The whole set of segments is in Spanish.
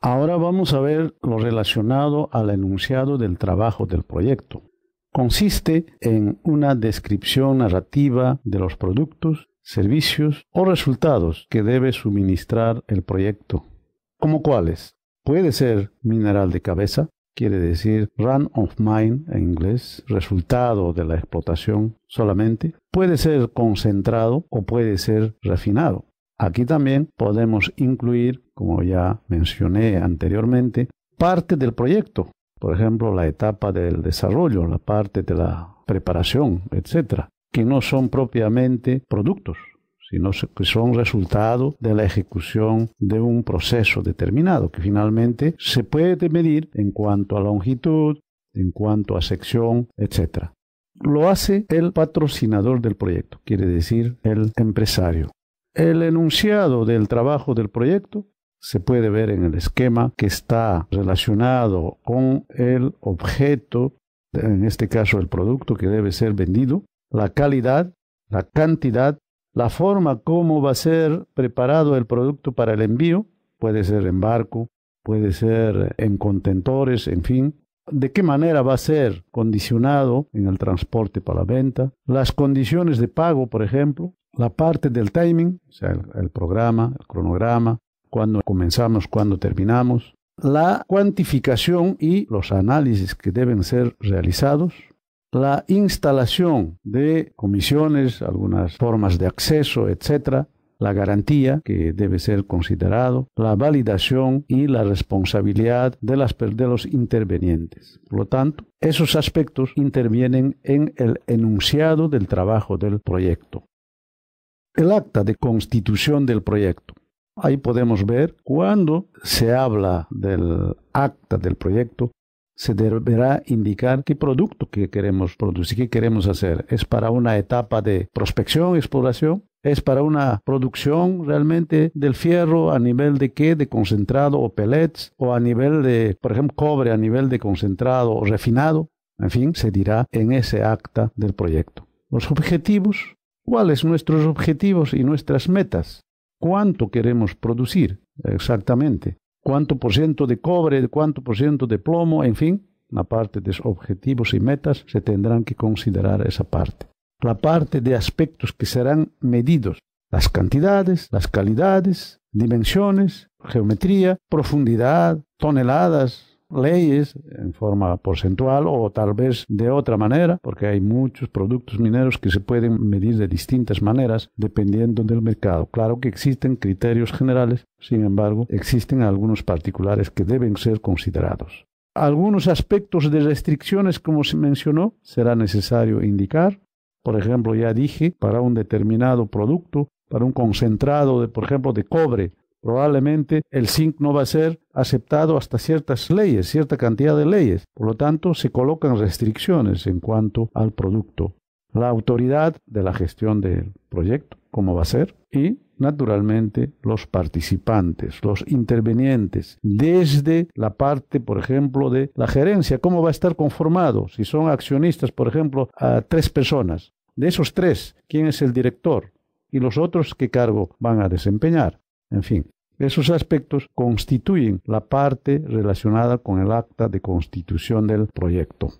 Ahora vamos a ver lo relacionado al enunciado del trabajo del proyecto. Consiste en una descripción narrativa de los productos, servicios o resultados que debe suministrar el proyecto. ¿Como cuáles? Puede ser mineral de cabeza, quiere decir run of mine en inglés, resultado de la explotación solamente. Puede ser concentrado o puede ser refinado. Aquí también podemos incluir, como ya mencioné anteriormente, parte del proyecto, por ejemplo, la etapa del desarrollo, la parte de la preparación, etcétera, que no son propiamente productos, sino que son resultado de la ejecución de un proceso determinado, que finalmente se puede medir en cuanto a longitud, en cuanto a sección, etcétera. Lo hace el patrocinador del proyecto, quiere decir el empresario. El enunciado del trabajo del proyecto se puede ver en el esquema que está relacionado con el objeto, en este caso el producto que debe ser vendido, la calidad, la cantidad, la forma cómo va a ser preparado el producto para el envío, puede ser en barco, puede ser en contentores, en fin, de qué manera va a ser condicionado en el transporte para la venta, las condiciones de pago, por ejemplo, la parte del timing, o sea, el, programa, el cronograma, cuándo comenzamos, cuándo terminamos, la cuantificación y los análisis que deben ser realizados, la instalación de comisiones, algunas formas de acceso, etcétera, la garantía que debe ser considerado, la validación y la responsabilidad de, las, de los intervenientes. Por lo tanto, esos aspectos intervienen en el enunciado del trabajo del proyecto el acta de constitución del proyecto. Ahí podemos ver cuando se habla del acta del proyecto, se deberá indicar qué producto que queremos producir, qué queremos hacer. ¿Es para una etapa de prospección, exploración? ¿Es para una producción realmente del fierro a nivel de qué? De concentrado o pellets o a nivel de, por ejemplo, cobre a nivel de concentrado o refinado. En fin, se dirá en ese acta del proyecto. Los objetivos cuáles nuestros objetivos y nuestras metas, cuánto queremos producir exactamente, cuánto por ciento de cobre, cuánto por ciento de plomo, en fin, la parte de objetivos y metas se tendrán que considerar esa parte. La parte de aspectos que serán medidos, las cantidades, las calidades, dimensiones, geometría, profundidad, toneladas, leyes en forma porcentual o tal vez de otra manera, porque hay muchos productos mineros que se pueden medir de distintas maneras dependiendo del mercado. Claro que existen criterios generales, sin embargo, existen algunos particulares que deben ser considerados. Algunos aspectos de restricciones, como se mencionó, será necesario indicar. Por ejemplo, ya dije, para un determinado producto, para un concentrado, por ejemplo, de cobre, Probablemente el zinc no va a ser aceptado hasta ciertas leyes, cierta cantidad de leyes. Por lo tanto, se colocan restricciones en cuanto al producto, la autoridad de la gestión del proyecto, cómo va a ser, y naturalmente los participantes, los intervenientes, desde la parte, por ejemplo, de la gerencia, cómo va a estar conformado, si son accionistas, por ejemplo, a tres personas. De esos tres, ¿quién es el director? Y los otros, ¿qué cargo van a desempeñar? En fin, esos aspectos constituyen la parte relacionada con el acta de constitución del proyecto.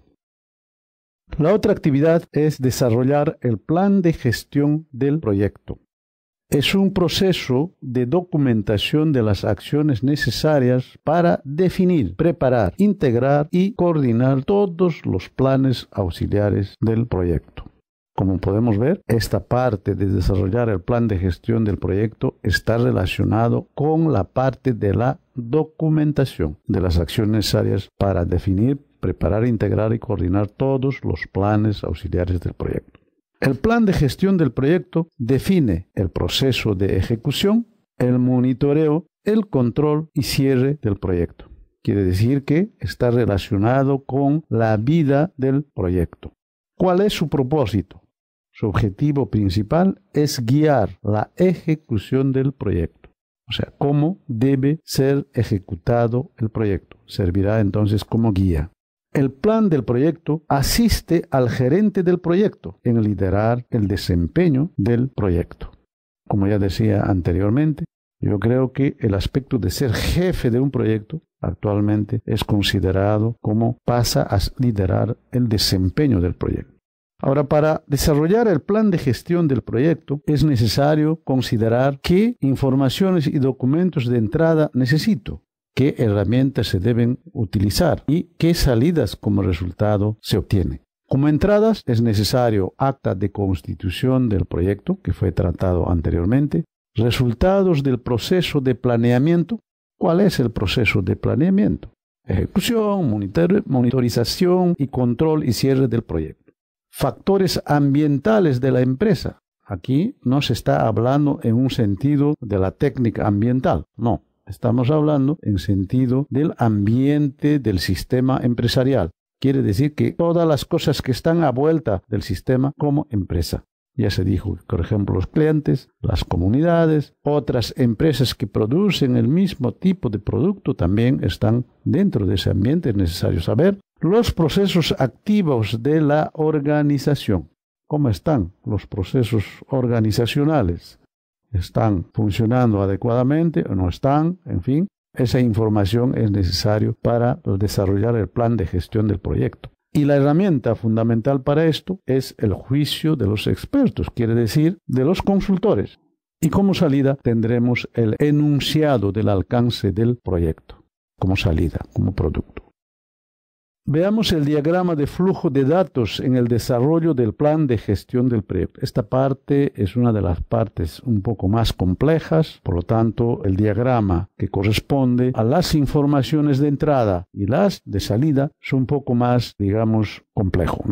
La otra actividad es desarrollar el plan de gestión del proyecto. Es un proceso de documentación de las acciones necesarias para definir, preparar, integrar y coordinar todos los planes auxiliares del proyecto. Como podemos ver, esta parte de desarrollar el plan de gestión del proyecto está relacionado con la parte de la documentación de las acciones necesarias para definir, preparar, integrar y coordinar todos los planes auxiliares del proyecto. El plan de gestión del proyecto define el proceso de ejecución, el monitoreo, el control y cierre del proyecto. Quiere decir que está relacionado con la vida del proyecto. ¿Cuál es su propósito? Su objetivo principal es guiar la ejecución del proyecto, o sea, cómo debe ser ejecutado el proyecto. Servirá entonces como guía. El plan del proyecto asiste al gerente del proyecto en liderar el desempeño del proyecto. Como ya decía anteriormente, yo creo que el aspecto de ser jefe de un proyecto actualmente es considerado como pasa a liderar el desempeño del proyecto. Ahora, para desarrollar el plan de gestión del proyecto, es necesario considerar qué informaciones y documentos de entrada necesito, qué herramientas se deben utilizar y qué salidas como resultado se obtienen. Como entradas es necesario acta de constitución del proyecto que fue tratado anteriormente, resultados del proceso de planeamiento. ¿Cuál es el proceso de planeamiento? Ejecución, monitorización y control y cierre del proyecto factores ambientales de la empresa. Aquí no se está hablando en un sentido de la técnica ambiental, no. Estamos hablando en sentido del ambiente del sistema empresarial. Quiere decir que todas las cosas que están a vuelta del sistema como empresa. Ya se dijo, por ejemplo, los clientes, las comunidades, otras empresas que producen el mismo tipo de producto también están dentro de ese ambiente. Es necesario saber los procesos activos de la organización. ¿Cómo están los procesos organizacionales? ¿Están funcionando adecuadamente o no están? En fin, esa información es necesaria para desarrollar el plan de gestión del proyecto. Y la herramienta fundamental para esto es el juicio de los expertos, quiere decir, de los consultores. Y como salida tendremos el enunciado del alcance del proyecto, como salida, como producto. Veamos el diagrama de flujo de datos en el desarrollo del plan de gestión del proyecto. Esta parte es una de las partes un poco más complejas, por lo tanto, el diagrama que corresponde a las informaciones de entrada y las de salida son un poco más, digamos, complejo,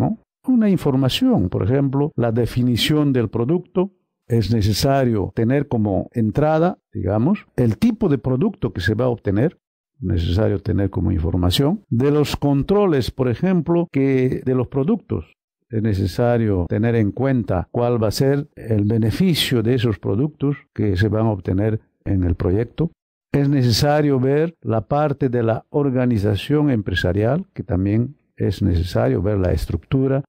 Una información, por ejemplo, la definición del producto, es necesario tener como entrada, digamos, el tipo de producto que se va a obtener, necesario tener como información, de los controles, por ejemplo, que de los productos. Es necesario tener en cuenta cuál va a ser el beneficio de esos productos que se van a obtener en el proyecto. Es necesario ver la parte de la organización empresarial, que también es necesario ver la estructura,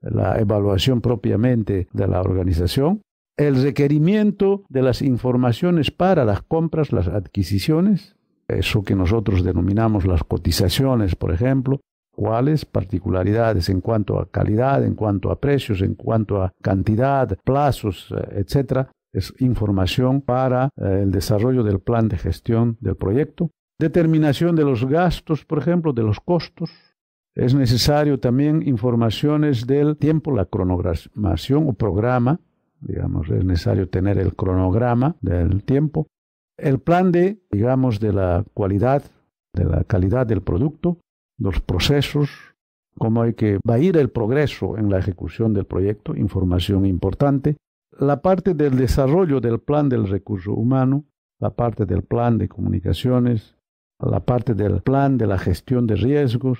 la evaluación propiamente de la organización, el requerimiento de las informaciones para las compras, las adquisiciones, eso que nosotros denominamos las cotizaciones, por ejemplo, cuáles particularidades en cuanto a calidad, en cuanto a precios, en cuanto a cantidad, plazos, eh, etcétera, es información para eh, el desarrollo del plan de gestión del proyecto. Determinación de los gastos, por ejemplo, de los costos. Es necesario también informaciones del tiempo, la cronogramación o programa. Digamos, es necesario tener el cronograma del tiempo el plan de, digamos, de la cualidad, de la calidad del producto, los procesos, cómo hay que va a ir el progreso en la ejecución del proyecto, información importante, la parte del desarrollo del plan del recurso humano, la parte del plan de comunicaciones, la parte del plan de la gestión de riesgos,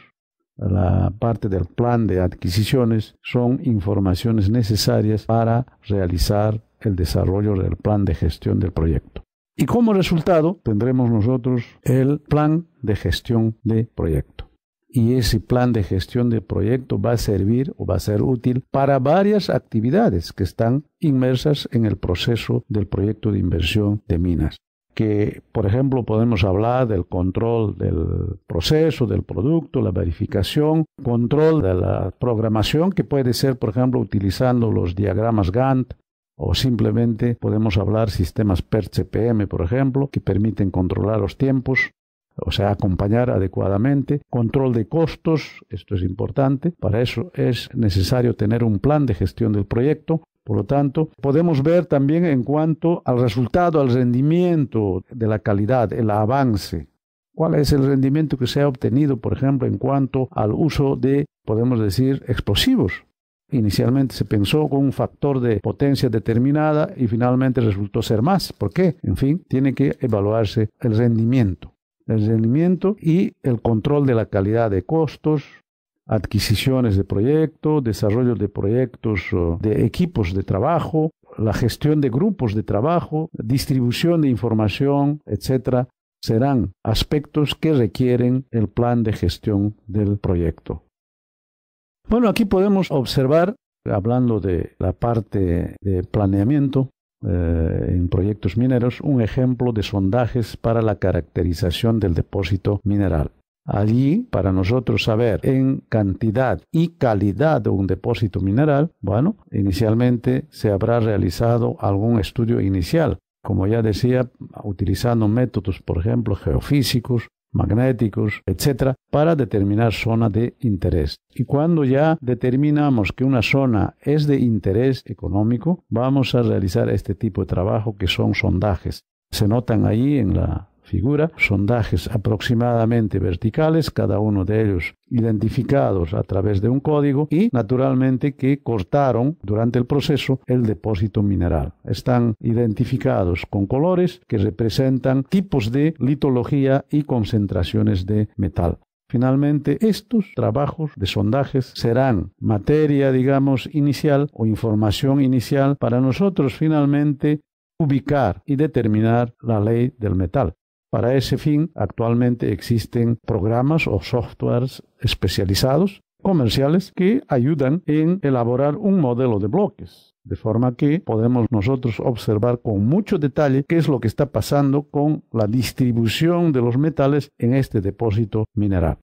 la parte del plan de adquisiciones, son informaciones necesarias para realizar el desarrollo del plan de gestión del proyecto. Y como resultado tendremos nosotros el plan de gestión de proyecto. Y ese plan de gestión de proyecto va a servir o va a ser útil para varias actividades que están inmersas en el proceso del proyecto de inversión de minas que, por ejemplo, podemos hablar del control del proceso, del producto, la verificación, control de la programación, que puede ser, por ejemplo, utilizando los diagramas Gantt o simplemente podemos hablar sistemas per CPM, por ejemplo, que permiten controlar los tiempos, o sea, acompañar adecuadamente. Control de costos, esto es importante. Para eso es necesario tener un plan de gestión del proyecto. Por lo tanto, podemos ver también en cuanto al resultado, al rendimiento de la calidad, el avance. ¿Cuál es el rendimiento que se ha obtenido, por ejemplo, en cuanto al uso de, podemos decir, explosivos? Inicialmente se pensó con un factor de potencia determinada y finalmente resultó ser más. ¿Por qué? En fin, tiene que evaluarse el rendimiento. El rendimiento y el control de la calidad de costos, adquisiciones de proyectos, desarrollo de proyectos de equipos de trabajo, la gestión de grupos de trabajo, distribución de información, etcétera, serán aspectos que requieren el plan de gestión del proyecto. Bueno, aquí podemos observar, hablando de la parte de planeamiento eh, en proyectos mineros, un ejemplo de sondajes para la caracterización del depósito mineral. Allí, para nosotros saber en cantidad y calidad de un depósito mineral, bueno, inicialmente se habrá realizado algún estudio inicial, como ya decía, utilizando métodos, por ejemplo, geofísicos magnéticos, etcétera, para determinar zona de interés. Y cuando ya determinamos que una zona es de interés económico, vamos a realizar este tipo de trabajo que son sondajes. Se notan ahí en la figura, sondajes aproximadamente verticales, cada uno de ellos identificados a través de un código y naturalmente que cortaron durante el proceso el depósito mineral. Están identificados con colores que representan tipos de litología y concentraciones de metal. Finalmente, estos trabajos de sondajes serán materia, digamos, inicial o información inicial para nosotros finalmente ubicar y determinar la ley del metal. Para ese fin, actualmente existen programas o softwares especializados comerciales que ayudan en elaborar un modelo de bloques. De forma que podemos nosotros observar con mucho detalle qué es lo que está pasando con la distribución de los metales en este depósito mineral.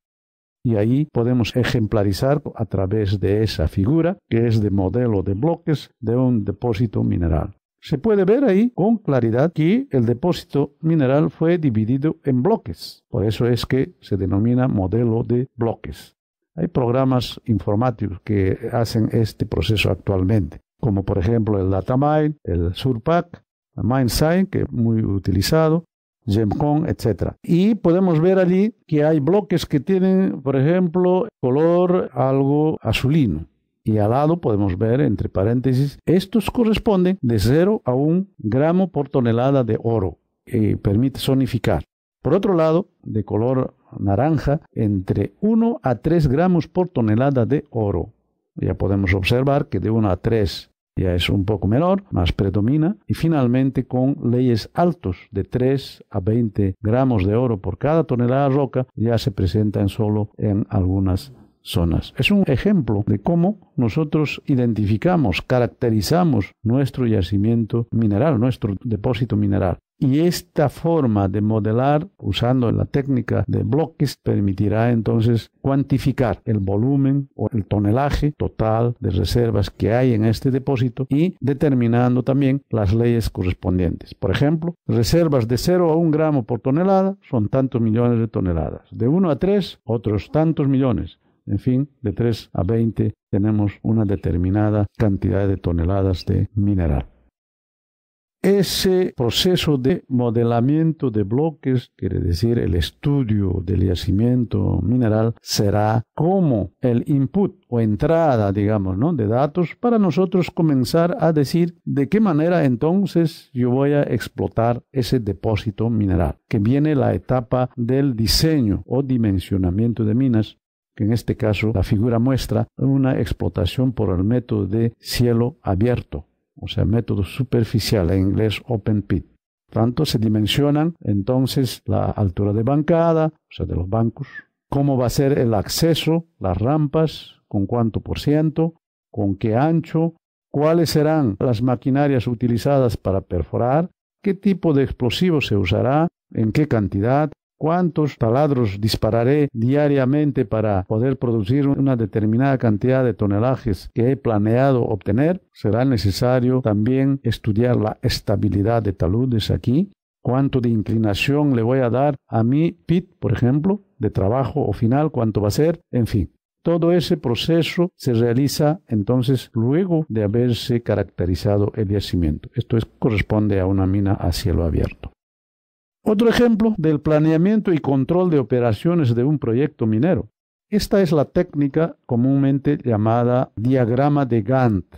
Y ahí podemos ejemplarizar a través de esa figura que es de modelo de bloques de un depósito mineral se puede ver ahí con claridad que el depósito mineral fue dividido en bloques. Por eso es que se denomina modelo de bloques. Hay programas informáticos que hacen este proceso actualmente, como por ejemplo el Datamine, el Surpac, el MindSign, que es muy utilizado, GemCon, etc. Y podemos ver allí que hay bloques que tienen, por ejemplo, color algo azulino y al lado podemos ver entre paréntesis, estos corresponden de 0 a 1 gramo por tonelada de oro y permite zonificar. Por otro lado, de color naranja, entre 1 a 3 gramos por tonelada de oro. Ya podemos observar que de 1 a 3 ya es un poco menor, más predomina. Y finalmente con leyes altos de 3 a 20 gramos de oro por cada tonelada de roca, ya se presentan solo en algunas es un ejemplo de cómo nosotros identificamos, caracterizamos nuestro yacimiento mineral, nuestro depósito mineral. Y esta forma de modelar usando la técnica de bloques permitirá entonces cuantificar el volumen o el tonelaje total de reservas que hay en este depósito y determinando también las leyes correspondientes. Por ejemplo, reservas de 0 a 1 gramo por tonelada son tantos millones de toneladas. De 1 a 3, otros tantos millones. En fin, de 3 a 20 tenemos una determinada cantidad de toneladas de mineral. Ese proceso de modelamiento de bloques, quiere decir el estudio del yacimiento mineral, será como el input o entrada, digamos, ¿no? de datos para nosotros comenzar a decir de qué manera entonces yo voy a explotar ese depósito mineral, que viene la etapa del diseño o dimensionamiento de minas, en este caso la figura muestra una explotación por el método de cielo abierto, o sea, método superficial, en inglés open pit. Tanto se dimensionan entonces la altura de bancada, o sea, de los bancos, cómo va a ser el acceso, las rampas, con cuánto por ciento, con qué ancho, cuáles serán las maquinarias utilizadas para perforar, qué tipo de explosivo se usará, en qué cantidad, cuántos taladros dispararé diariamente para poder producir una determinada cantidad de tonelajes que he planeado obtener, será necesario también estudiar la estabilidad de taludes aquí, cuánto de inclinación le voy a dar a mi pit, por ejemplo, de trabajo o final, cuánto va a ser, en fin. Todo ese proceso se realiza entonces luego de haberse caracterizado el yacimiento. Esto corresponde a una mina a cielo abierto. Otro ejemplo del planeamiento y control de operaciones de un proyecto minero. Esta es la técnica comúnmente llamada diagrama de Gantt.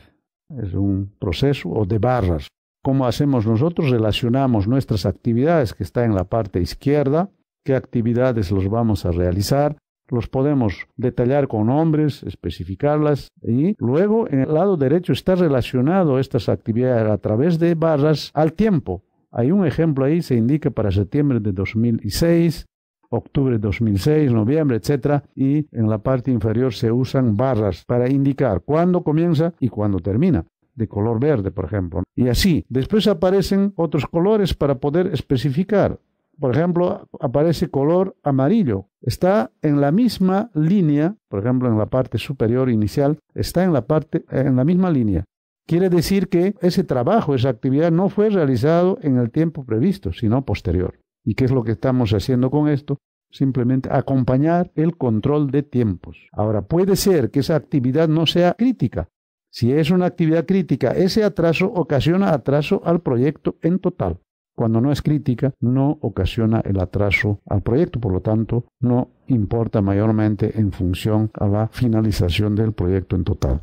Es un proceso o de barras. ¿Cómo hacemos nosotros? Relacionamos nuestras actividades que está en la parte izquierda, qué actividades los vamos a realizar, los podemos detallar con nombres, especificarlas y luego en el lado derecho está relacionado estas actividades a través de barras al tiempo hay un ejemplo ahí, se indica para septiembre de 2006, octubre de 2006, noviembre, etc. Y en la parte inferior se usan barras para indicar cuándo comienza y cuándo termina de color verde, por ejemplo. Y así, después aparecen otros colores para poder especificar. Por ejemplo, aparece color amarillo. Está en la misma línea, por ejemplo, en la parte superior inicial, está en la parte en la misma línea. Quiere decir que ese trabajo, esa actividad no fue realizado en el tiempo previsto, sino posterior. ¿Y qué es lo que estamos haciendo con esto? Simplemente acompañar el control de tiempos. Ahora, puede ser que esa actividad no sea crítica. Si es una actividad crítica, ese atraso ocasiona atraso al proyecto en total. Cuando no es crítica, no ocasiona el atraso al proyecto, por lo tanto, no importa mayormente en función a la finalización del proyecto en total.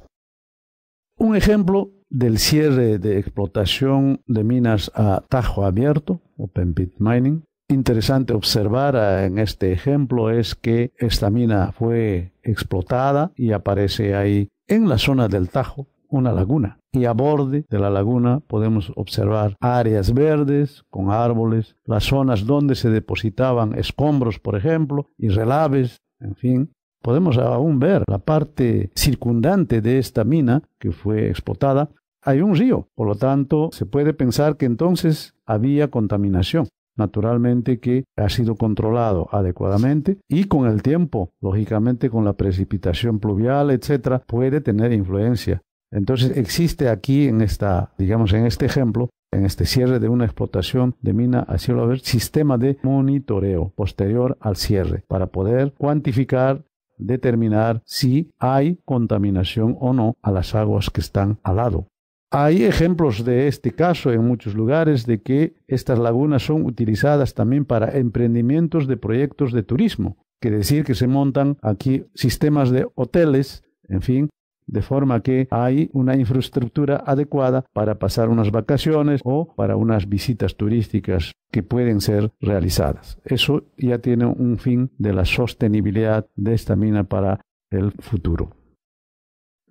Un ejemplo del cierre de explotación de minas a tajo abierto, open pit mining. Interesante observar ah, en este ejemplo es que esta mina fue explotada y aparece ahí en la zona del tajo una laguna. Y a borde de la laguna podemos observar áreas verdes con árboles, las zonas donde se depositaban escombros, por ejemplo, y relaves, en fin, Podemos aún ver la parte circundante de esta mina que fue explotada. Hay un río, por lo tanto, se puede pensar que entonces había contaminación naturalmente que ha sido controlado adecuadamente y con el tiempo, lógicamente con la precipitación pluvial, etcétera, puede tener influencia. Entonces existe aquí en esta, digamos en este ejemplo, en este cierre de una explotación de mina a cielo abierto, sistema de monitoreo posterior al cierre para poder cuantificar determinar si hay contaminación o no a las aguas que están al lado. Hay ejemplos de este caso en muchos lugares de que estas lagunas son utilizadas también para emprendimientos de proyectos de turismo. Quiere decir que se montan aquí sistemas de hoteles, en fin, de forma que hay una infraestructura adecuada para pasar unas vacaciones o para unas visitas turísticas que pueden ser realizadas. Eso ya tiene un fin de la sostenibilidad de esta mina para el futuro.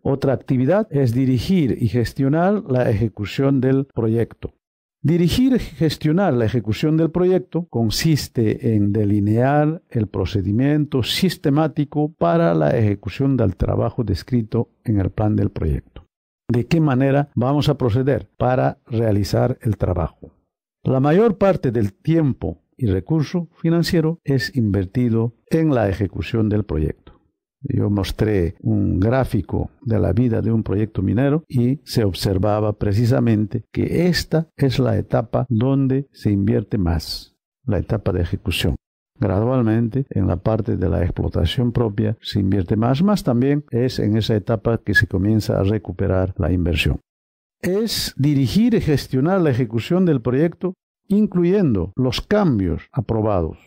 Otra actividad es dirigir y gestionar la ejecución del proyecto. Dirigir y gestionar la ejecución del proyecto consiste en delinear el procedimiento sistemático para la ejecución del trabajo descrito en el plan del proyecto. ¿De qué manera vamos a proceder para realizar el trabajo? La mayor parte del tiempo y recurso financiero es invertido en la ejecución del proyecto. Yo mostré un gráfico de la vida de un proyecto minero y se observaba precisamente que esta es la etapa donde se invierte más, la etapa de ejecución. Gradualmente, en la parte de la explotación propia se invierte más, más también es en esa etapa que se comienza a recuperar la inversión. Es dirigir y gestionar la ejecución del proyecto, incluyendo los cambios aprobados,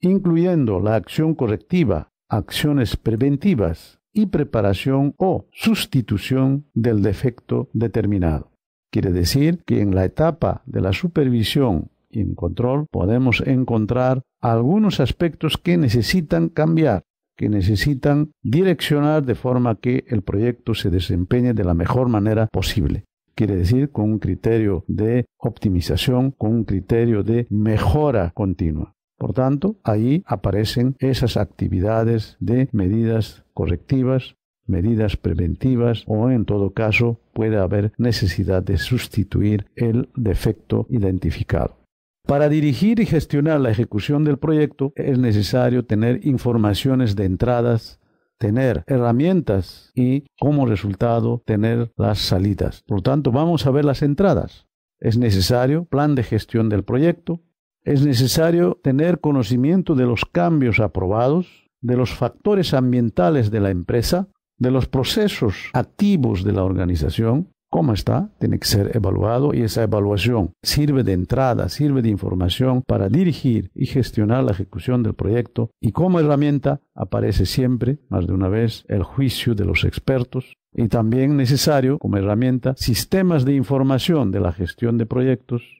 incluyendo la acción correctiva acciones preventivas y preparación o sustitución del defecto determinado. Quiere decir que en la etapa de la supervisión y en control podemos encontrar algunos aspectos que necesitan cambiar, que necesitan direccionar de forma que el proyecto se desempeñe de la mejor manera posible. Quiere decir con un criterio de optimización, con un criterio de mejora continua. Por tanto, ahí aparecen esas actividades de medidas correctivas, medidas preventivas o en todo caso puede haber necesidad de sustituir el defecto identificado. Para dirigir y gestionar la ejecución del proyecto es necesario tener informaciones de entradas, tener herramientas y como resultado tener las salidas. Por lo tanto, vamos a ver las entradas. Es necesario plan de gestión del proyecto, es necesario tener conocimiento de los cambios aprobados, de los factores ambientales de la empresa, de los procesos activos de la organización, cómo está, tiene que ser evaluado y esa evaluación sirve de entrada, sirve de información para dirigir y gestionar la ejecución del proyecto y como herramienta aparece siempre, más de una vez, el juicio de los expertos y también necesario como herramienta sistemas de información de la gestión de proyectos,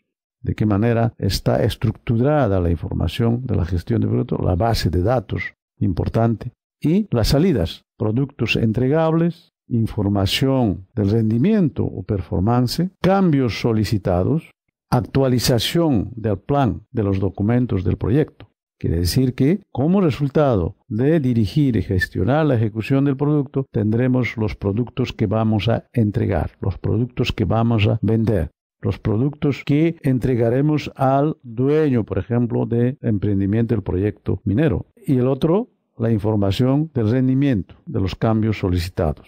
de qué manera está estructurada la información de la gestión de producto, la base de datos importante, y las salidas, productos entregables, información del rendimiento o performance, cambios solicitados, actualización del plan de los documentos del proyecto. Quiere decir que, como resultado de dirigir y gestionar la ejecución del producto, tendremos los productos que vamos a entregar, los productos que vamos a vender los productos que entregaremos al dueño, por ejemplo, de emprendimiento del proyecto minero. Y el otro, la información del rendimiento de los cambios solicitados.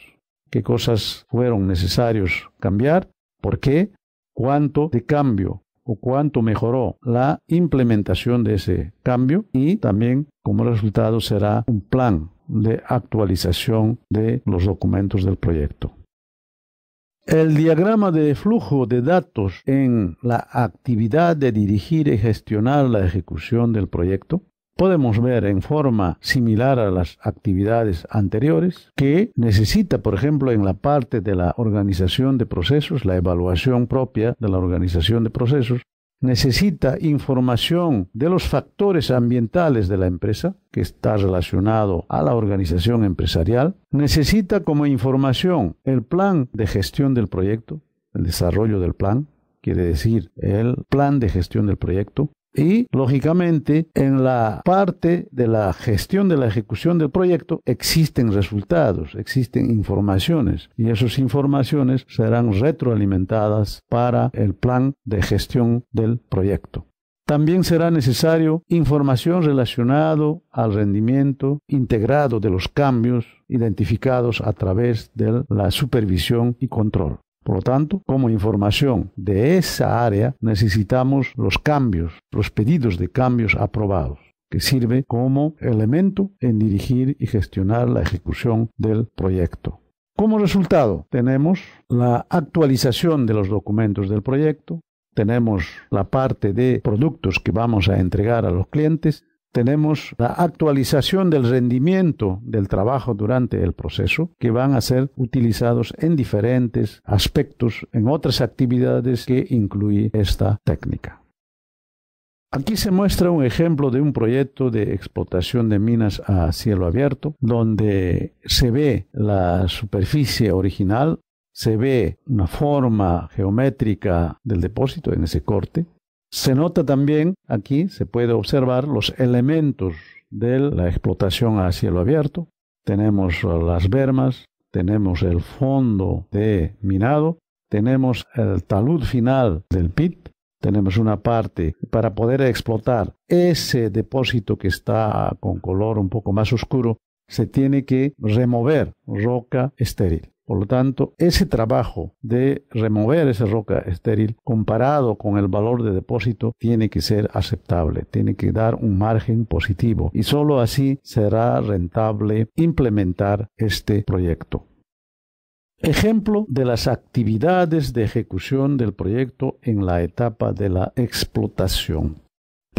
¿Qué cosas fueron necesarios cambiar? ¿Por qué? ¿Cuánto de cambio o cuánto mejoró la implementación de ese cambio? Y también como resultado será un plan de actualización de los documentos del proyecto. El diagrama de flujo de datos en la actividad de dirigir y gestionar la ejecución del proyecto podemos ver en forma similar a las actividades anteriores que necesita, por ejemplo, en la parte de la organización de procesos, la evaluación propia de la organización de procesos, necesita información de los factores ambientales de la empresa, que está relacionado a la organización empresarial, necesita como información el plan de gestión del proyecto, el desarrollo del plan, quiere decir el plan de gestión del proyecto, y lógicamente en la parte de la gestión de la ejecución del proyecto existen resultados, existen informaciones y esas informaciones serán retroalimentadas para el plan de gestión del proyecto. También será necesario información relacionada al rendimiento integrado de los cambios identificados a través de la supervisión y control. Por lo tanto, como información de esa área necesitamos los cambios, los pedidos de cambios aprobados que sirve como elemento en dirigir y gestionar la ejecución del proyecto. Como resultado, tenemos la actualización de los documentos del proyecto, tenemos la parte de productos que vamos a entregar a los clientes tenemos la actualización del rendimiento del trabajo durante el proceso, que van a ser utilizados en diferentes aspectos, en otras actividades que incluye esta técnica. Aquí se muestra un ejemplo de un proyecto de explotación de minas a cielo abierto, donde se ve la superficie original, se ve una forma geométrica del depósito en ese corte, se nota también, aquí se puede observar los elementos de la explotación a cielo abierto. Tenemos las bermas, tenemos el fondo de minado, tenemos el talud final del pit, tenemos una parte para poder explotar ese depósito que está con color un poco más oscuro, se tiene que remover roca estéril. Por lo tanto, ese trabajo de remover esa roca estéril comparado con el valor de depósito tiene que ser aceptable, tiene que dar un margen positivo y sólo así será rentable implementar este proyecto. Ejemplo de las actividades de ejecución del proyecto en la etapa de la explotación.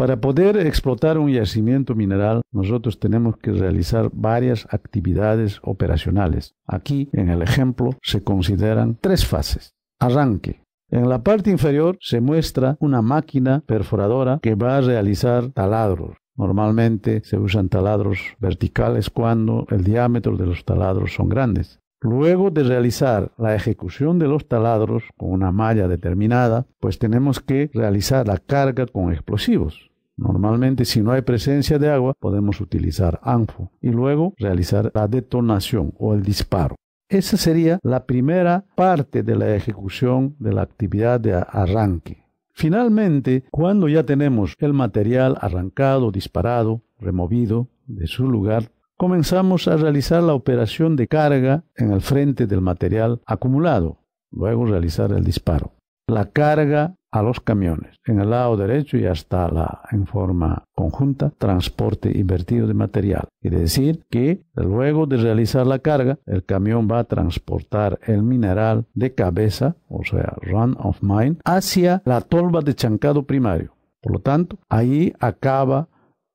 Para poder explotar un yacimiento mineral, nosotros tenemos que realizar varias actividades operacionales. Aquí, en el ejemplo, se consideran tres fases. Arranque, en la parte inferior se muestra una máquina perforadora que va a realizar taladros. Normalmente se usan taladros verticales cuando el diámetro de los taladros son grandes. Luego de realizar la ejecución de los taladros con una malla determinada, pues tenemos que realizar la carga con explosivos. Normalmente si no hay presencia de agua podemos utilizar ANFO y luego realizar la detonación o el disparo. Esa sería la primera parte de la ejecución de la actividad de arranque. Finalmente, cuando ya tenemos el material arrancado, disparado, removido de su lugar, comenzamos a realizar la operación de carga en el frente del material acumulado, luego realizar el disparo. La carga a los camiones. En el lado derecho ya está la, en forma conjunta, transporte invertido de material. Quiere decir que luego de realizar la carga, el camión va a transportar el mineral de cabeza, o sea, run of mine, hacia la tolva de chancado primario. Por lo tanto, ahí acaba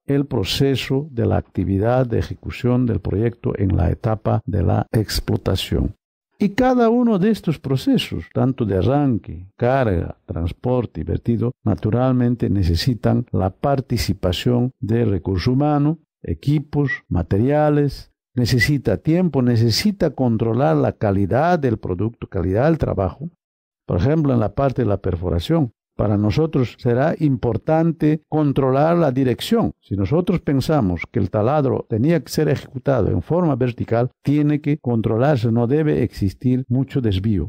el proceso de la actividad de ejecución del proyecto en la etapa de la explotación. Y cada uno de estos procesos, tanto de arranque, carga, transporte y vertido, naturalmente necesitan la participación de recurso humano, equipos, materiales, necesita tiempo, necesita controlar la calidad del producto, calidad del trabajo. Por ejemplo, en la parte de la perforación, para nosotros será importante controlar la dirección. Si nosotros pensamos que el taladro tenía que ser ejecutado en forma vertical, tiene que controlarse, no debe existir mucho desvío.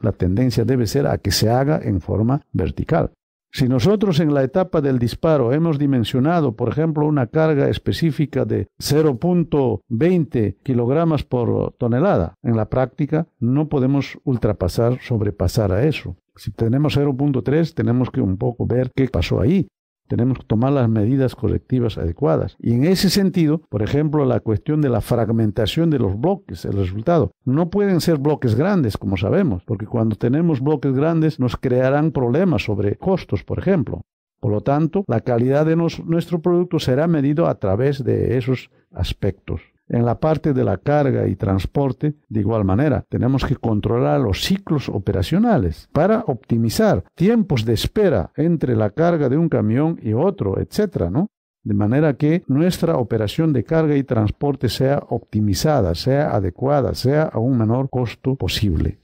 La tendencia debe ser a que se haga en forma vertical. Si nosotros en la etapa del disparo hemos dimensionado, por ejemplo, una carga específica de 0.20 kilogramos por tonelada, en la práctica no podemos ultrapasar, sobrepasar a eso. Si tenemos 0.3, tenemos que un poco ver qué pasó ahí tenemos que tomar las medidas correctivas adecuadas. Y en ese sentido, por ejemplo, la cuestión de la fragmentación de los bloques, el resultado. No pueden ser bloques grandes, como sabemos, porque cuando tenemos bloques grandes nos crearán problemas sobre costos, por ejemplo. Por lo tanto, la calidad de nuestro producto será medido a través de esos aspectos. En la parte de la carga y transporte, de igual manera, tenemos que controlar los ciclos operacionales para optimizar tiempos de espera entre la carga de un camión y otro, etcétera, ¿no? De manera que nuestra operación de carga y transporte sea optimizada, sea adecuada, sea a un menor costo posible.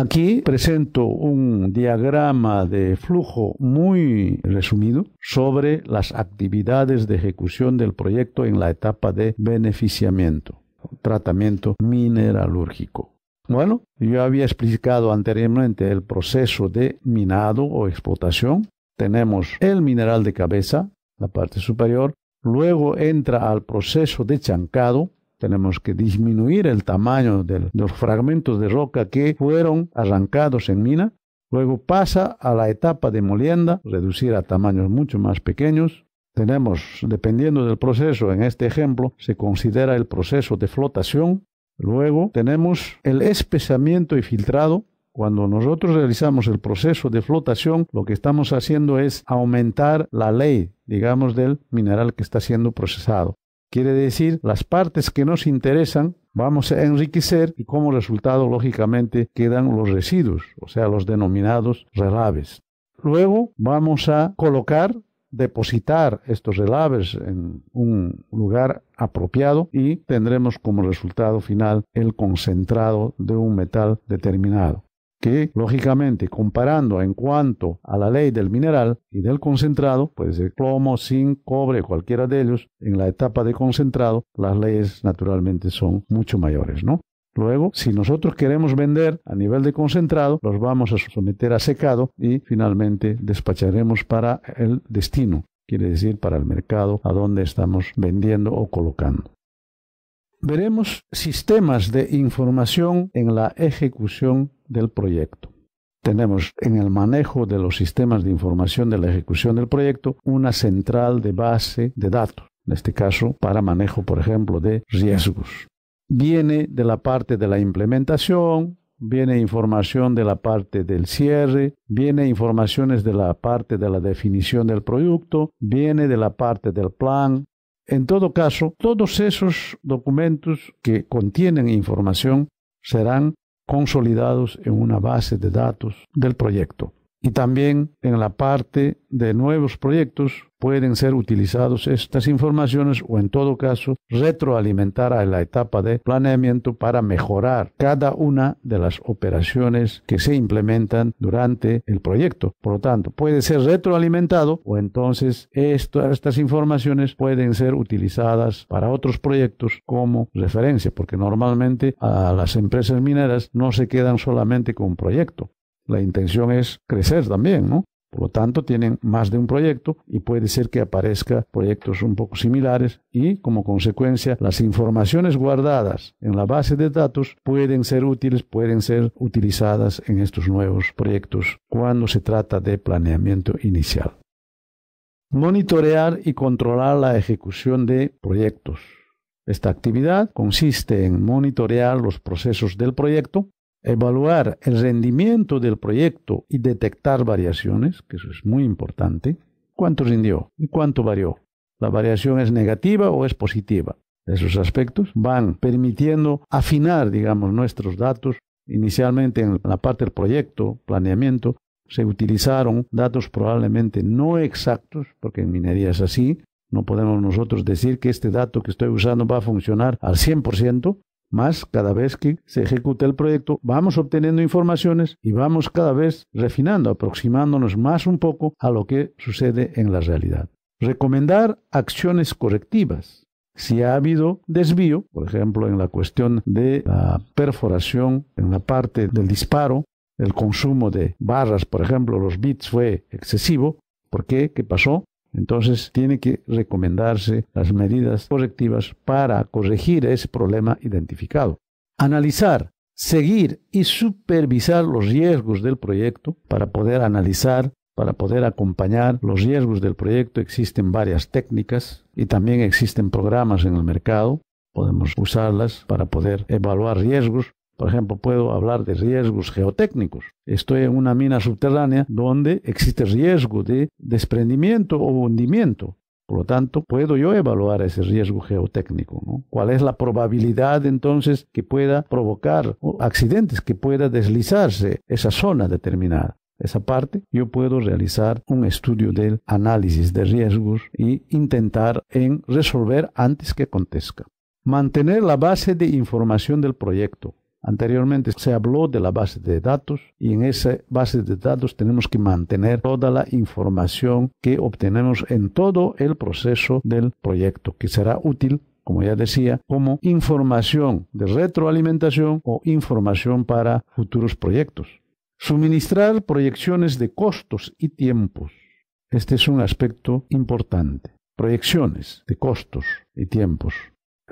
Aquí presento un diagrama de flujo muy resumido sobre las actividades de ejecución del proyecto en la etapa de beneficiamiento, tratamiento mineralúrgico. Bueno, yo había explicado anteriormente el proceso de minado o explotación. Tenemos el mineral de cabeza, la parte superior, luego entra al proceso de chancado, tenemos que disminuir el tamaño de los fragmentos de roca que fueron arrancados en mina, luego pasa a la etapa de molienda, reducir a tamaños mucho más pequeños. Tenemos, dependiendo del proceso, en este ejemplo se considera el proceso de flotación. Luego tenemos el espesamiento y filtrado, cuando nosotros realizamos el proceso de flotación, lo que estamos haciendo es aumentar la ley, digamos, del mineral que está siendo procesado. Quiere decir, las partes que nos interesan vamos a enriquecer y como resultado, lógicamente, quedan los residuos, o sea, los denominados relaves. Luego vamos a colocar, depositar estos relaves en un lugar apropiado y tendremos como resultado final el concentrado de un metal determinado que lógicamente comparando en cuanto a la ley del mineral y del concentrado, puede ser plomo, zinc, cobre, cualquiera de ellos, en la etapa de concentrado, las leyes naturalmente son mucho mayores, ¿no? Luego, si nosotros queremos vender a nivel de concentrado, los vamos a someter a secado y finalmente despacharemos para el destino, quiere decir para el mercado a donde estamos vendiendo o colocando. Veremos sistemas de información en la ejecución del proyecto. Tenemos en el manejo de los sistemas de información de la ejecución del proyecto una central de base de datos, en este caso para manejo, por ejemplo, de riesgos. Viene de la parte de la implementación, viene información de la parte del cierre, viene informaciones de la parte de la definición del producto, viene de la parte del plan. En todo caso, todos esos documentos que contienen información serán consolidados en una base de datos del proyecto. Y también en la parte de nuevos proyectos pueden ser utilizadas estas informaciones o en todo caso retroalimentar a la etapa de planeamiento para mejorar cada una de las operaciones que se implementan durante el proyecto. Por lo tanto, puede ser retroalimentado o entonces estas informaciones pueden ser utilizadas para otros proyectos como referencia, porque normalmente a las empresas mineras no se quedan solamente con un proyecto, la intención es crecer también, ¿no? Por lo tanto, tienen más de un proyecto y puede ser que aparezca proyectos un poco similares y, como consecuencia, las informaciones guardadas en la base de datos pueden ser útiles, pueden ser utilizadas en estos nuevos proyectos cuando se trata de planeamiento inicial. Monitorear y controlar la ejecución de proyectos. Esta actividad consiste en monitorear los procesos del proyecto evaluar el rendimiento del proyecto y detectar variaciones, que eso es muy importante. ¿Cuánto rindió y cuánto varió? ¿La variación es negativa o es positiva? Esos aspectos van permitiendo afinar, digamos, nuestros datos. Inicialmente en la parte del proyecto, planeamiento, se utilizaron datos probablemente no exactos, porque en minería es así. No podemos nosotros decir que este dato que estoy usando va a funcionar al 100%, más cada vez que se ejecuta el proyecto, vamos obteniendo informaciones y vamos cada vez refinando, aproximándonos más un poco a lo que sucede en la realidad. Recomendar acciones correctivas. Si ha habido desvío, por ejemplo, en la cuestión de la perforación, en la parte del disparo, el consumo de barras, por ejemplo, los bits fue excesivo. ¿Por qué? ¿Qué pasó? Entonces tiene que recomendarse las medidas correctivas para corregir ese problema identificado. Analizar, seguir y supervisar los riesgos del proyecto para poder analizar, para poder acompañar los riesgos del proyecto. Existen varias técnicas y también existen programas en el mercado. Podemos usarlas para poder evaluar riesgos por ejemplo, puedo hablar de riesgos geotécnicos. Estoy en una mina subterránea donde existe riesgo de desprendimiento o hundimiento. Por lo tanto, puedo yo evaluar ese riesgo geotécnico. ¿Cuál es la probabilidad entonces que pueda provocar accidentes, que pueda deslizarse esa zona determinada? Esa parte yo puedo realizar un estudio del análisis de riesgos y intentar en resolver antes que acontezca. Mantener la base de información del proyecto. Anteriormente se habló de la base de datos y en esa base de datos tenemos que mantener toda la información que obtenemos en todo el proceso del proyecto, que será útil como ya decía, como información de retroalimentación o información para futuros proyectos. Suministrar proyecciones de costos y tiempos. Este es un aspecto importante. Proyecciones de costos y tiempos.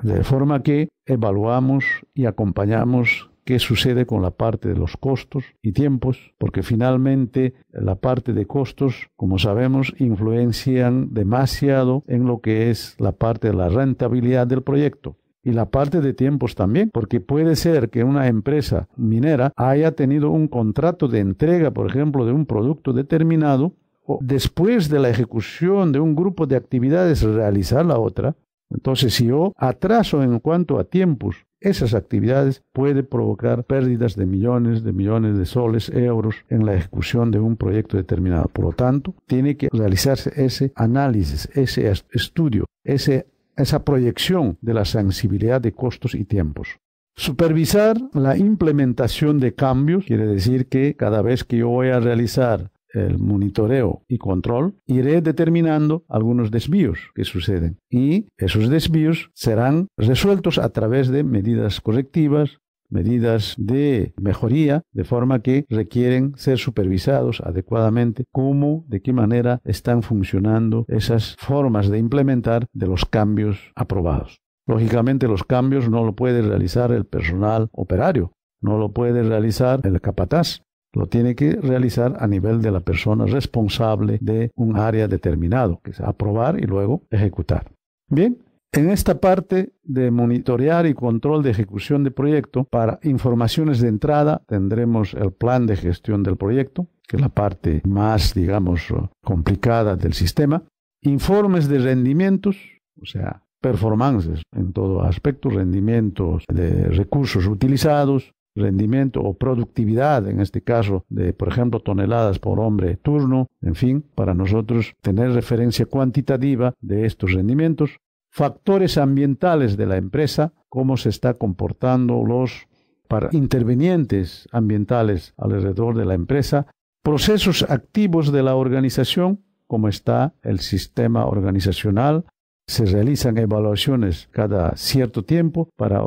De forma que evaluamos y acompañamos qué sucede con la parte de los costos y tiempos, porque finalmente la parte de costos, como sabemos, influencian demasiado en lo que es la parte de la rentabilidad del proyecto. Y la parte de tiempos también, porque puede ser que una empresa minera haya tenido un contrato de entrega, por ejemplo, de un producto determinado, o después de la ejecución de un grupo de actividades realizar la otra, entonces, si yo atraso en cuanto a tiempos esas actividades, puede provocar pérdidas de millones, de millones de soles, euros en la ejecución de un proyecto determinado. Por lo tanto, tiene que realizarse ese análisis, ese estudio, esa proyección de la sensibilidad de costos y tiempos. Supervisar la implementación de cambios quiere decir que cada vez que yo voy a realizar el monitoreo y control, iré determinando algunos desvíos que suceden. Y esos desvíos serán resueltos a través de medidas correctivas, medidas de mejoría, de forma que requieren ser supervisados adecuadamente cómo, de qué manera están funcionando esas formas de implementar de los cambios aprobados. Lógicamente los cambios no lo puede realizar el personal operario, no lo puede realizar el capataz, lo tiene que realizar a nivel de la persona responsable de un área determinado, que es aprobar y luego ejecutar. Bien, en esta parte de monitorear y control de ejecución de proyecto, para informaciones de entrada tendremos el plan de gestión del proyecto, que es la parte más, digamos, complicada del sistema. Informes de rendimientos, o sea, performances en todo aspecto, rendimientos de recursos utilizados, rendimiento o productividad, en este caso, de, por ejemplo, toneladas por hombre turno, en fin, para nosotros tener referencia cuantitativa de estos rendimientos, factores ambientales de la empresa, cómo se está comportando los para intervenientes ambientales alrededor de la empresa, procesos activos de la organización, cómo está el sistema organizacional, se realizan evaluaciones cada cierto tiempo para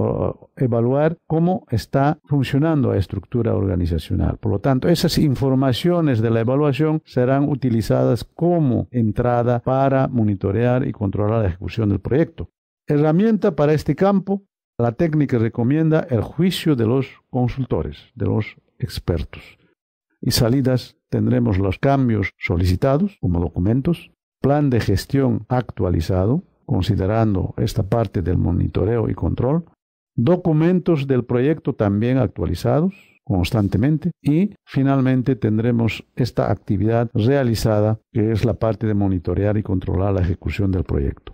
evaluar cómo está funcionando la estructura organizacional. Por lo tanto, esas informaciones de la evaluación serán utilizadas como entrada para monitorear y controlar la ejecución del proyecto. Herramienta para este campo, la técnica recomienda el juicio de los consultores, de los expertos. Y salidas tendremos los cambios solicitados como documentos, plan de gestión actualizado, considerando esta parte del monitoreo y control, documentos del proyecto también actualizados constantemente y finalmente tendremos esta actividad realizada que es la parte de monitorear y controlar la ejecución del proyecto.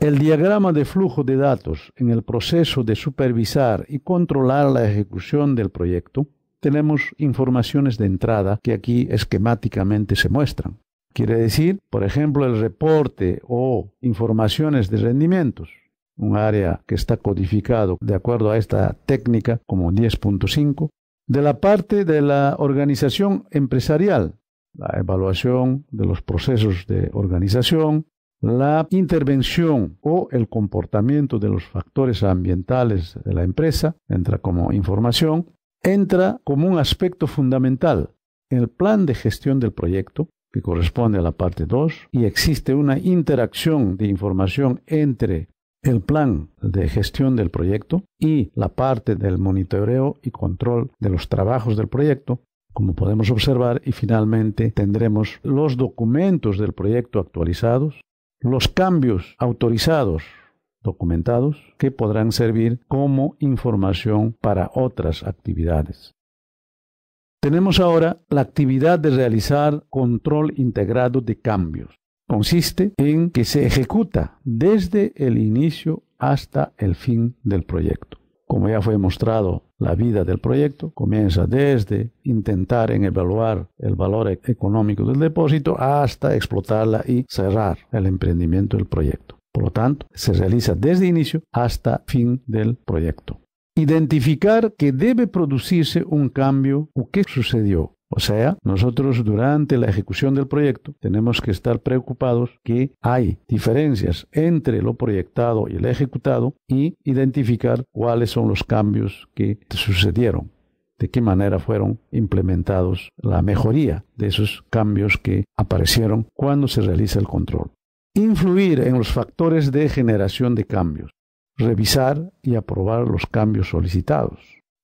El diagrama de flujo de datos en el proceso de supervisar y controlar la ejecución del proyecto tenemos informaciones de entrada que aquí esquemáticamente se muestran. Quiere decir, por ejemplo, el reporte o informaciones de rendimientos, un área que está codificado de acuerdo a esta técnica como 10.5, de la parte de la organización empresarial, la evaluación de los procesos de organización, la intervención o el comportamiento de los factores ambientales de la empresa, entra como información, entra como un aspecto fundamental. en El plan de gestión del proyecto que corresponde a la parte 2, y existe una interacción de información entre el plan de gestión del proyecto y la parte del monitoreo y control de los trabajos del proyecto, como podemos observar, y finalmente tendremos los documentos del proyecto actualizados, los cambios autorizados documentados que podrán servir como información para otras actividades. Tenemos ahora la actividad de realizar control integrado de cambios. Consiste en que se ejecuta desde el inicio hasta el fin del proyecto. Como ya fue mostrado, la vida del proyecto comienza desde intentar evaluar el valor e-, económico del depósito hasta explotarla y cerrar el emprendimiento del proyecto. Por lo tanto, se realiza desde inicio hasta fin del proyecto identificar que debe producirse un cambio o qué sucedió. O sea, nosotros durante la ejecución del proyecto tenemos que estar preocupados que hay diferencias entre lo proyectado y lo ejecutado y identificar cuáles son los cambios que sucedieron, de qué manera fueron implementados la mejoría de esos cambios que aparecieron cuando se realiza el control. Influir en los factores de generación de cambios revisar y aprobar los cambios solicitados,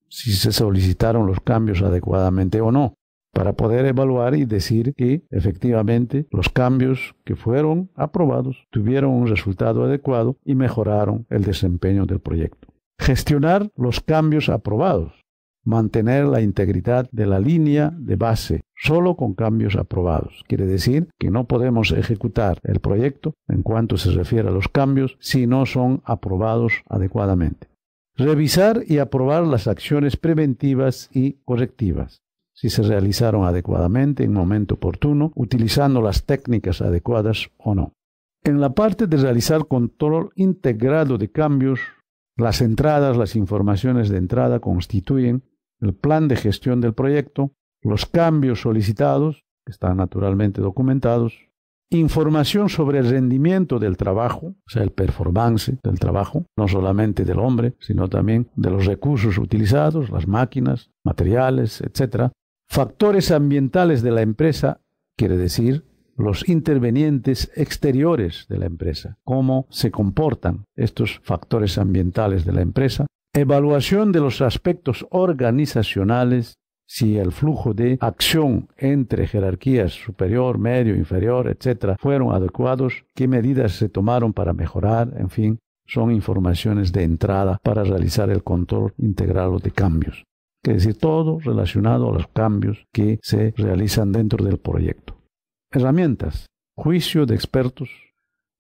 si se solicitaron los cambios adecuadamente o no, para poder evaluar y decir que efectivamente los cambios que fueron aprobados tuvieron un resultado adecuado y mejoraron el desempeño del proyecto. Gestionar los cambios aprobados mantener la integridad de la línea de base, solo con cambios aprobados. Quiere decir que no podemos ejecutar el proyecto en cuanto se refiere a los cambios si no son aprobados adecuadamente. Revisar y aprobar las acciones preventivas y correctivas si se realizaron adecuadamente en momento oportuno, utilizando las técnicas adecuadas o no. En la parte de realizar control integrado de cambios, las entradas, las informaciones de entrada constituyen el plan de gestión del proyecto, los cambios solicitados, que están naturalmente documentados, información sobre el rendimiento del trabajo, o sea, el performance del trabajo, no solamente del hombre, sino también de los recursos utilizados, las máquinas, materiales, etc. Factores ambientales de la empresa, quiere decir los intervenientes exteriores de la empresa, cómo se comportan estos factores ambientales de la empresa, Evaluación de los aspectos organizacionales, si el flujo de acción entre jerarquías superior, medio, inferior, etc., fueron adecuados, qué medidas se tomaron para mejorar, en fin, son informaciones de entrada para realizar el control integral de cambios. Es decir, todo relacionado a los cambios que se realizan dentro del proyecto. Herramientas, juicio de expertos,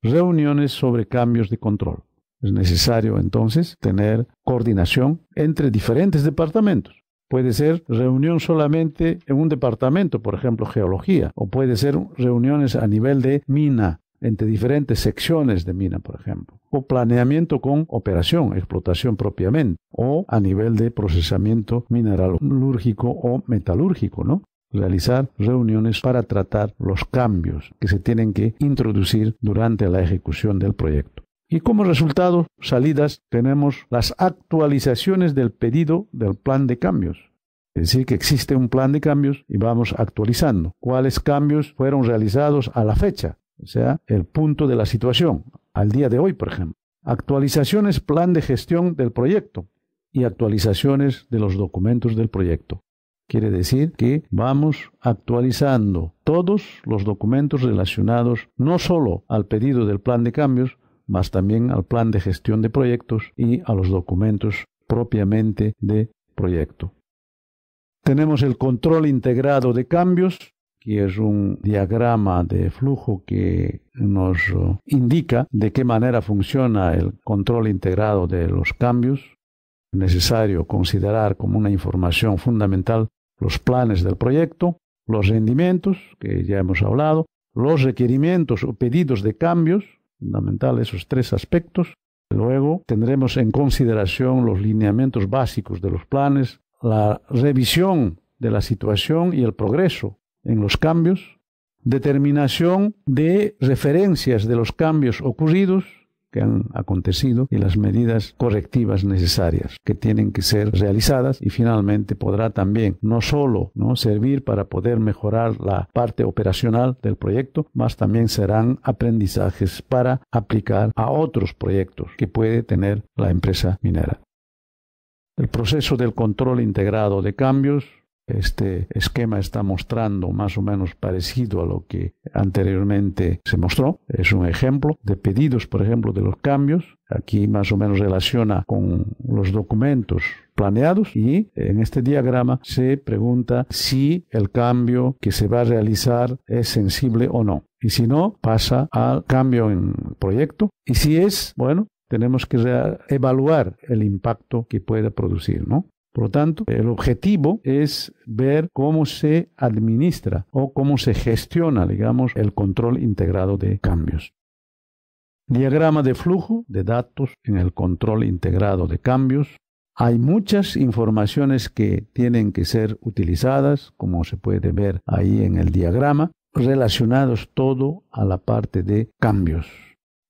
reuniones sobre cambios de control. Es necesario entonces tener coordinación entre diferentes departamentos. Puede ser reunión solamente en un departamento, por ejemplo, geología, o puede ser reuniones a nivel de mina, entre diferentes secciones de mina, por ejemplo, o planeamiento con operación, explotación propiamente, o a nivel de procesamiento mineralúrgico o metalúrgico, ¿no? Realizar reuniones para tratar los cambios que se tienen que introducir durante la ejecución del proyecto. Y como resultado, salidas, tenemos las actualizaciones del pedido del plan de cambios. Es decir, que existe un plan de cambios y vamos actualizando cuáles cambios fueron realizados a la fecha, o sea, el punto de la situación, al día de hoy, por ejemplo. Actualizaciones, plan de gestión del proyecto y actualizaciones de los documentos del proyecto. Quiere decir que vamos actualizando todos los documentos relacionados no solo al pedido del plan de cambios, más también al plan de gestión de proyectos y a los documentos propiamente de proyecto. Tenemos el control integrado de cambios, que es un diagrama de flujo que nos eh, indica de qué manera funciona el control integrado de los cambios. Es necesario considerar como una información fundamental los planes del proyecto, los rendimientos, que ya hemos hablado, los requerimientos o pedidos de cambios, fundamental esos tres aspectos. Luego tendremos en consideración los lineamientos básicos de los planes, la revisión de la situación y el progreso en los cambios, determinación de referencias de los cambios ocurridos, que han acontecido y las medidas correctivas necesarias que tienen que ser realizadas y finalmente podrá también no solo ¿no? servir para poder mejorar la parte operacional del proyecto, más también serán aprendizajes para aplicar a otros proyectos que puede tener la empresa minera. El proceso del control integrado de cambios este esquema está mostrando más o menos parecido a lo que anteriormente se mostró. Es un ejemplo de pedidos, por ejemplo, de los cambios. Aquí más o menos relaciona con los documentos planeados y en este diagrama se pregunta si el cambio que se va a realizar es sensible o no. Y si no, pasa al cambio en proyecto. Y si es, bueno, tenemos que evaluar el impacto que puede producir, ¿no? Por lo tanto, el objetivo es ver cómo se administra o cómo se gestiona, digamos, el control integrado de cambios. Diagrama de flujo de datos en el control integrado de cambios. Hay muchas informaciones que tienen que ser utilizadas, como se puede ver ahí en el diagrama, relacionados todo a la parte de cambios,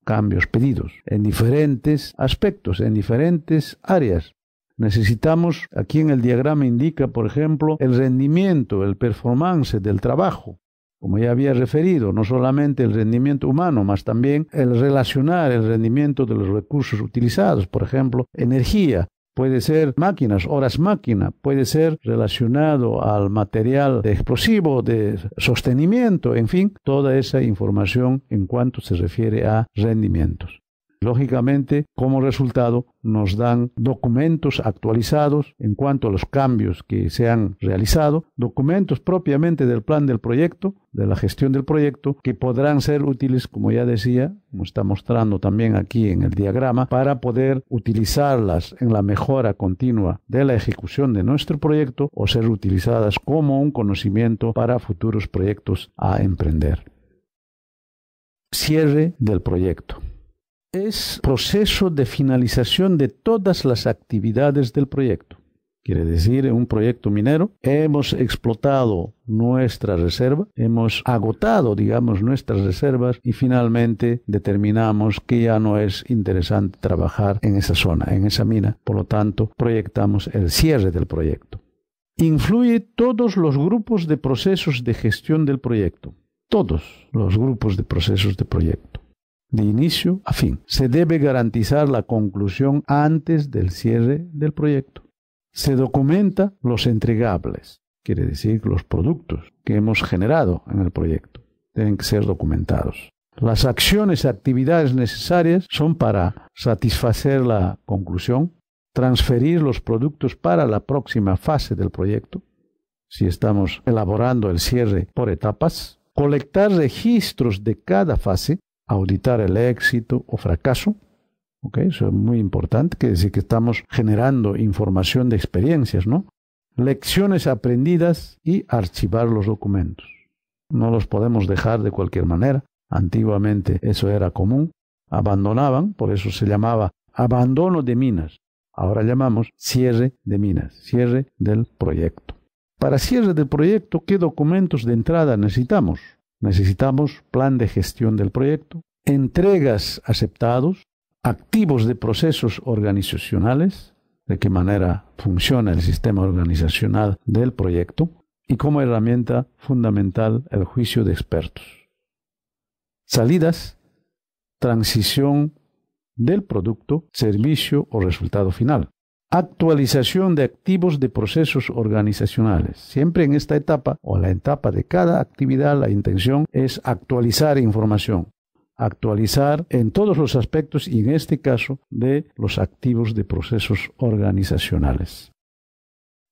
cambios pedidos, en diferentes aspectos, en diferentes áreas. Necesitamos, aquí en el diagrama indica, por ejemplo, el rendimiento, el performance del trabajo, como ya había referido, no solamente el rendimiento humano, más también el relacionar el rendimiento de los recursos utilizados, por ejemplo, energía, puede ser máquinas, horas máquina, puede ser relacionado al material explosivo, de sostenimiento, en fin, toda esa información en cuanto se refiere a rendimientos. Lógicamente, como resultado, nos dan documentos actualizados en cuanto a los cambios que se han realizado, documentos propiamente del plan del proyecto, de la gestión del proyecto, que podrán ser útiles, como ya decía, como está mostrando también aquí en el diagrama, para poder utilizarlas en la mejora continua de la ejecución de nuestro proyecto o ser utilizadas como un conocimiento para futuros proyectos a emprender. Cierre del proyecto es proceso de finalización de todas las actividades del proyecto. Quiere decir, en un proyecto minero hemos explotado nuestra reserva, hemos agotado, digamos, nuestras reservas y finalmente determinamos que ya no es interesante trabajar en esa zona, en esa mina. Por lo tanto, proyectamos el cierre del proyecto. Influye todos los grupos de procesos de gestión del proyecto. Todos los grupos de procesos de proyecto de inicio a fin. Se debe garantizar la conclusión antes del cierre del proyecto. Se documenta los entregables, quiere decir los productos que hemos generado en el proyecto. Deben ser documentados. Las acciones y actividades necesarias son para satisfacer la conclusión, transferir los productos para la próxima fase del proyecto, si estamos elaborando el cierre por etapas, colectar registros de cada fase, auditar el éxito o fracaso. ¿okay? Eso es muy importante, que decir que estamos generando información de experiencias, ¿no? Lecciones aprendidas y archivar los documentos. No los podemos dejar de cualquier manera. Antiguamente eso era común. Abandonaban, por eso se llamaba abandono de minas. Ahora llamamos cierre de minas, cierre del proyecto. Para cierre del proyecto, ¿qué documentos de entrada necesitamos? Necesitamos plan de gestión del proyecto, entregas aceptados, activos de procesos organizacionales, de qué manera funciona el sistema organizacional del proyecto y como herramienta fundamental el juicio de expertos. Salidas, transición del producto, servicio o resultado final actualización de activos de procesos organizacionales. Siempre en esta etapa o la etapa de cada actividad, la intención es actualizar información, actualizar en todos los aspectos y en este caso de los activos de procesos organizacionales.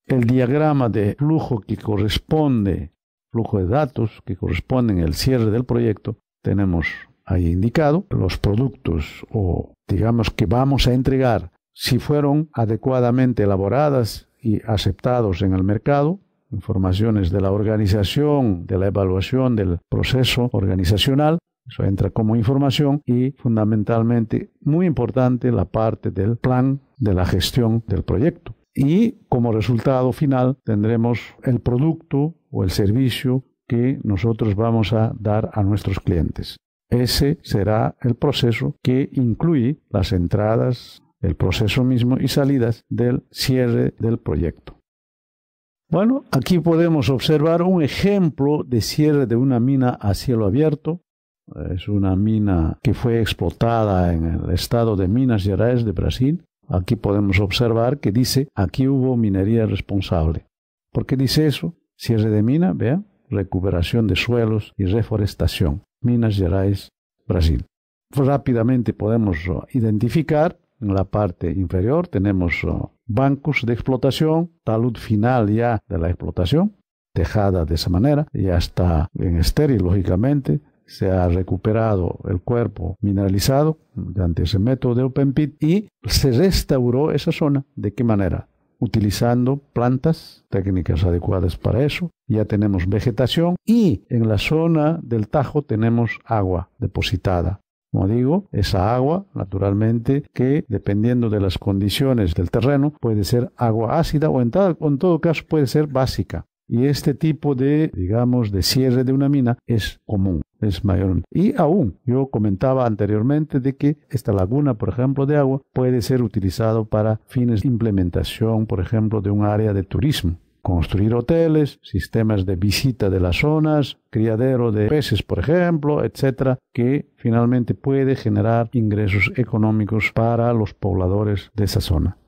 El diagrama de flujo que corresponde, flujo de datos que en al cierre del proyecto, tenemos ahí indicado los productos o digamos que vamos a entregar si fueron adecuadamente elaboradas y aceptados en el mercado, informaciones de la organización, de la evaluación del proceso organizacional, eso entra como información y fundamentalmente, muy importante, la parte del plan de la gestión del proyecto. Y como resultado final tendremos el producto o el servicio que nosotros vamos a dar a nuestros clientes. Ese será el proceso que incluye las entradas, el proceso mismo y salidas del cierre del proyecto. Bueno, aquí podemos observar un ejemplo de cierre de una mina a cielo abierto. Es una mina que fue explotada en el estado de Minas Gerais de Brasil. Aquí podemos observar que dice, aquí hubo minería responsable. ¿Por qué dice eso? Cierre de mina, vea, recuperación de suelos y reforestación. Minas Gerais, Brasil. Rápidamente podemos identificar en la parte inferior tenemos oh, bancos de explotación, talud final ya de la explotación, tejada de esa manera, ya está en estéril lógicamente, se ha recuperado el cuerpo mineralizado mediante ese método de Open Pit y se restauró esa zona. ¿De qué manera? Utilizando plantas, técnicas adecuadas para eso. Ya tenemos vegetación y en la zona del Tajo tenemos agua depositada. Como digo, esa agua, naturalmente, que dependiendo de las condiciones del terreno, puede ser agua ácida o en, todo caso puede ser básica. Y este tipo de, digamos, de cierre de una mina es común, es mayor. Y aún, yo comentaba anteriormente de que esta laguna, por ejemplo, de agua puede ser utilizado para fines de implementación, por ejemplo, de un área de turismo construir hoteles, sistemas de visita de las zonas, criadero de peces, por ejemplo, etcétera, que finalmente puede generar ingresos económicos para los pobladores de esa zona.